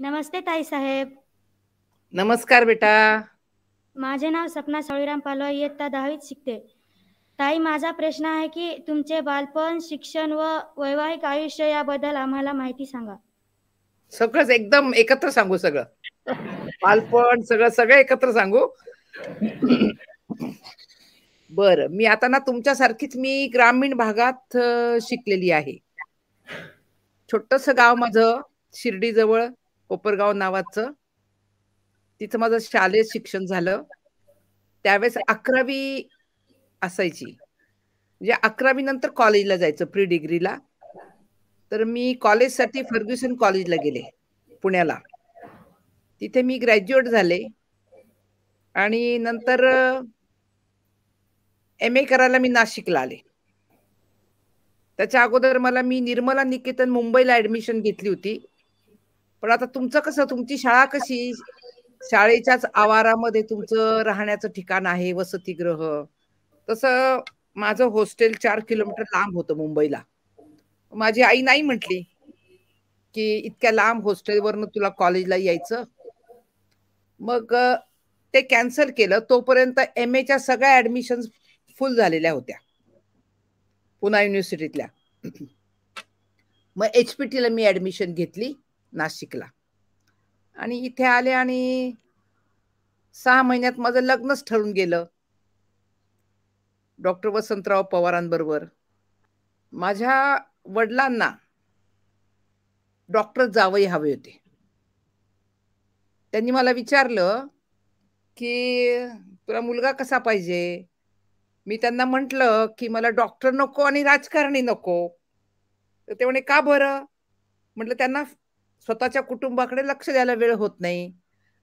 नमस्ते ताई साहेब नमस्कार बेटा माझे नाव सपना साळीराम पालो इयत्ता दहावीत शिकते ताई माझा प्रश्न आहे की तुमचे बालपण शिक्षण व वैवाहिक आयुष्य याबद्दल आम्हाला माहिती सांगा सगळं एकदम एकत्र सांगू सगळं बालपण सगळं सगळं एकत्र सांगू बर मी आता ना तुमच्यासारखीच मी ग्रामीण भागात शिकलेली आहे छोटस गाव माझं शिर्डी जवळ कोपरगाव नावाचं तिथं माझं शालेय शिक्षण झालं त्यावेळेस अकरावी असायची म्हणजे अकरावी नंतर कॉलेजला जायचं प्री डिग्रीला तर मी कॉलेजसाठी फर्ग्युसन कॉलेजला गेले पुण्याला तिथे मी ग्रॅज्युएट झाले आणि नंतर एम ए करायला मी नाशिकला आले त्याच्या अगोदर मला मी निर्मला निकेतन मुंबईला ऍडमिशन घेतली होती पण आता तुमचं कसं तुमची शाळा कशी शाळेच्याच आवारामध्ये तुमचं राहण्याचं ठिकाण आहे वसतिगृह तसं माझं हॉस्टेल चार किलोमीटर लांब होतं मुंबईला माझी आई नाही म्हटली की इतक्या लांब हॉस्टेलवरनं तुला कॉलेजला यायचं मग ते कॅन्सल केलं तोपर्यंत एम एच्या सगळ्या ॲडमिशन फुल झालेल्या होत्या पुणा युनिव्हर्सिटीतल्या मग एचपीटीला मी ऍडमिशन घेतली नाशिकला आणि इथे आले आणि सहा महिन्यात माझं लग्नच ठरून गेलं डॉक्टर वसंतराव पवारांबरोबर माझ्या वडिलांना डॉक्टर जावई हवे होते त्यांनी मला विचारलं की तुला मुलगा कसा पाहिजे मी त्यांना म्हटलं की मला डॉक्टर नको आणि राजकारणी नको तर ते म्हणे का बरं म्हटलं त्यांना स्वतःच्या कुटुंबाकडे लक्ष द्यायला वेळ होत नाही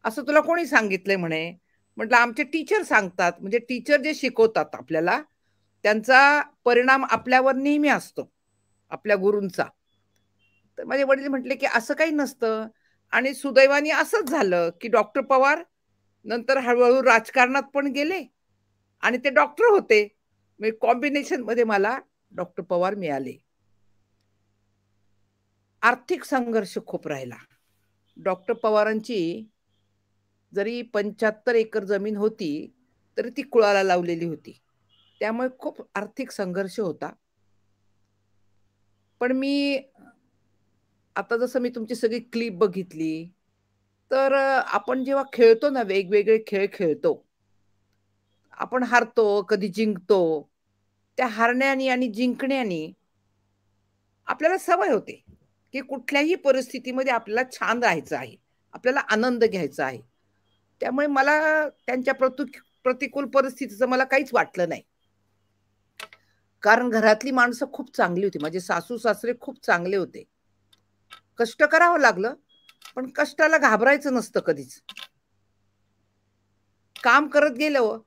असं तुला कोणी सांगितलंय म्हणे म्हटलं आमचे टीचर सांगतात म्हणजे टीचर जे शिकवतात आपल्याला त्यांचा परिणाम आपल्यावर नेहमी असतो आपल्या गुरूंचा तर माझे वडील म्हटले की असं काही नसतं आणि सुदैवाने असंच झालं की डॉक्टर पवार नंतर हळूहळू राजकारणात पण गेले आणि ते डॉक्टर होते म्हणजे कॉम्बिनेशनमध्ये मला डॉक्टर पवार मिळाले आर्थिक संघर्ष खूप राहिला डॉक्टर पवारांची जरी पंच्याहत्तर एकर जमीन होती तरी ती कुळाला लावलेली होती त्यामुळे खूप आर्थिक संघर्ष होता पण मी आता जसं मी तुमची सगळी क्लिप बघितली तर आपण जेव्हा खेळतो ना वेगवेगळे खेळ खेळतो आपण हारतो कधी जिंकतो त्या हारण्याने आणि जिंकण्यानी आपल्याला सवय होते की कुठल्याही परिस्थितीमध्ये आपल्याला छान राहायचं आहे आपल्याला आनंद घ्यायचा आहे त्यामुळे मला त्यांच्या प्रतु प्रतिकूल परिस्थितीचं मला काहीच वाटलं नाही कारण घरातली माणसं खूप चांगली होती माझे सासू सासरे खूप चांगले होते कष्ट करावं लागलं पण कष्टाला घाबरायचं नसतं कधीच काम करत गेलं हो,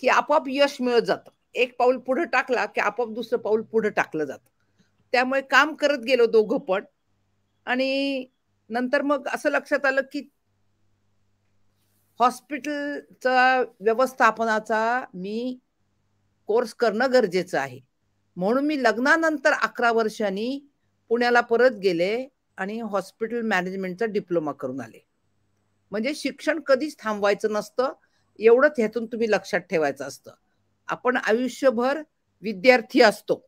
की आपोआप यश मिळत जातं एक पाऊल पुढे टाकला की आपोआप दुसरं पाऊल पुढे टाकलं जात त्यामुळे काम करत गेलो दोघं पण आणि नंतर मग असं लक्षात आलं की हॉस्पिटलचा व्यवस्थापनाचा मी कोर्स करणं गरजेचं आहे म्हणून मी लग्नानंतर अकरा वर्षांनी पुण्याला परत गेले आणि हॉस्पिटल मॅनेजमेंटचा डिप्लोमा करून आले म्हणजे शिक्षण कधीच थांबवायचं नसतं एवढंच ह्यातून तुम्ही लक्षात ठेवायचं असतं आपण आयुष्यभर विद्यार्थी असतो